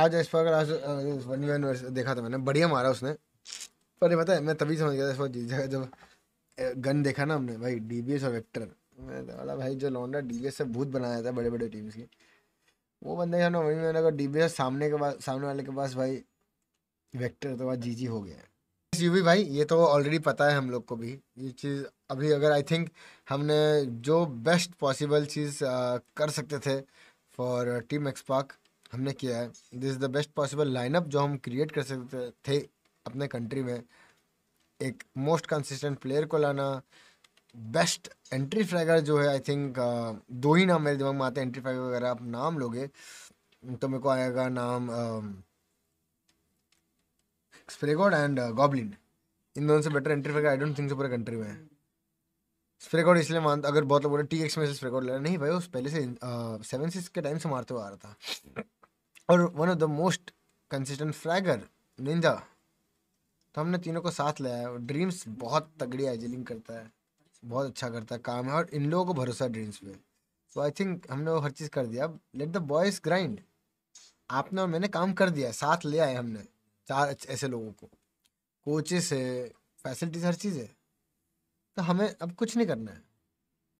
आज इस पर आज वन वन देखा था मैंने बढ़िया मारा उसने पर नहीं पता है मैं तभी समझ गया था इस पर जीत जाएगा जब गन देखा ना हमने भाई डी और वेक्टर मैं तो भाई जो लौंडा डी से भूत बनाया था बड़े बड़े टीम्स की वो बंदे का ना वही मैंने अगर डी सामने के पास सामने वाले के पास भाई वेक्टर तो जी जी हो गया है यूवी भाई ये तो ऑलरेडी पता है हम लोग को भी ये चीज़ अभी अगर आई थिंक हमने जो बेस्ट पॉसिबल चीज़ कर सकते थे फॉर टीम एक्सपाक हमने किया है this is the best possible lineup जो हम क्रिएट कर सकते थे अपने कंट्री में एक मोस्ट कंसिस्टेंट प्लेयर को लाना बेस्ट एंट्री फ्रैगर जो है आई थिंक uh, दो ही नाम मेरे दिमाग में आते हैं एंट्री फ्रैगर वगैरह आप नाम लोगे तो मेरे को आएगा नाम स्प्रेगोड एंड गॉबलिन इन दोनों से better entry fragger I don't think so पूरे कंट्री में है इसलिए मानता अगर बहुत लोग बोले टी एक्स में से स्प्रेकआउट ले नहीं भाई उस पहले से सेवन uh, सिक्स के टाइम से मारते हुए आ रहा था और one of the most consistent fragger ninja तो हमने तीनों को साथ लाया और ड्रीम्स बहुत तगड़ी आइजिलिंग करता है बहुत अच्छा करता है काम है और इन लोगों को भरोसा ड्रीम्स पे सो आई थिंक हमने वो हर चीज़ कर दिया लेट द बॉयज ग्राइंड आपने और मैंने काम कर दिया साथ ले आए हमने चार ऐसे लोगों को कोचेस है फैसिलिटीज हर चीज़ है तो हमें अब कुछ नहीं करना है